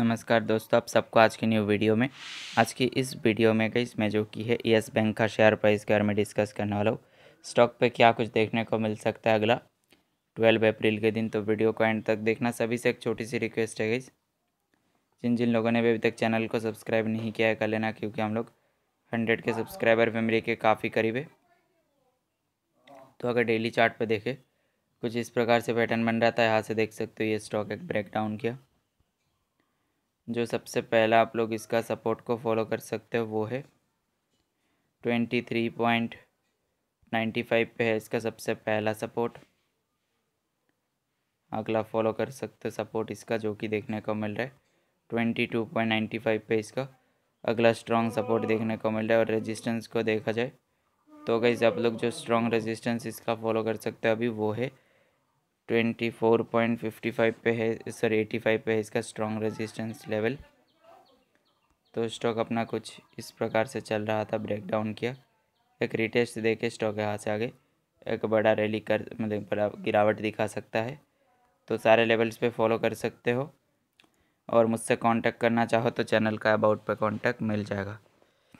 नमस्कार दोस्तों आप सबको आज की न्यू वीडियो में आज की इस वीडियो में गई मैं जो की है येस बैंक का शेयर प्राइस के बारे में डिस्कस करने वाला हूँ स्टॉक पे क्या कुछ देखने को मिल सकता है अगला ट्वेल्व अप्रैल के दिन तो वीडियो को एंड तक देखना सभी से एक छोटी सी रिक्वेस्ट है गई जिन जिन लोगों ने भी अभी तक चैनल को सब्सक्राइब नहीं किया है कर लेना क्योंकि हम लोग हंड्रेड के सब्सक्राइबर मेमरी के काफ़ी करीब है तो अगर डेली चार्ट देखें कुछ इस प्रकार से पैटर्न बन रहा था यहाँ से देख सकते हो ये स्टॉक एक ब्रेकडाउन किया जो सबसे पहला आप लोग इसका सपोर्ट को फॉलो कर सकते हो वो है twenty three point ninety five पे है इसका सबसे पहला सपोर्ट अगला फॉलो कर सकते हो सपोर्ट इसका जो कि देखने को मिल रहा है twenty two point ninety five पे इसका अगला स्ट्रॉन्ग सपोर्ट देखने को मिल रहा है और रेजिस्टेंस को देखा जाए तो गई आप लोग जो स्ट्रॉन्ग रेजिस्टेंस इसका फॉलो कर सकते हो अभी वो है twenty four point fifty five पे है सॉरी एटी फाइव पे है इसका स्ट्रॉन्ग रेजिस्टेंस लेवल तो स्टॉक अपना कुछ इस प्रकार से चल रहा था ब्रेकडाउन किया एक रिटेस्ट दे के स्टॉक यहाँ से आगे एक बड़ा रैली कर मतलब बड़ा गिरावट दिखा सकता है तो सारे लेवल्स पे फॉलो कर सकते हो और मुझसे कांटेक्ट करना चाहो तो चैनल का अबाउट पे कांटेक्ट मिल जाएगा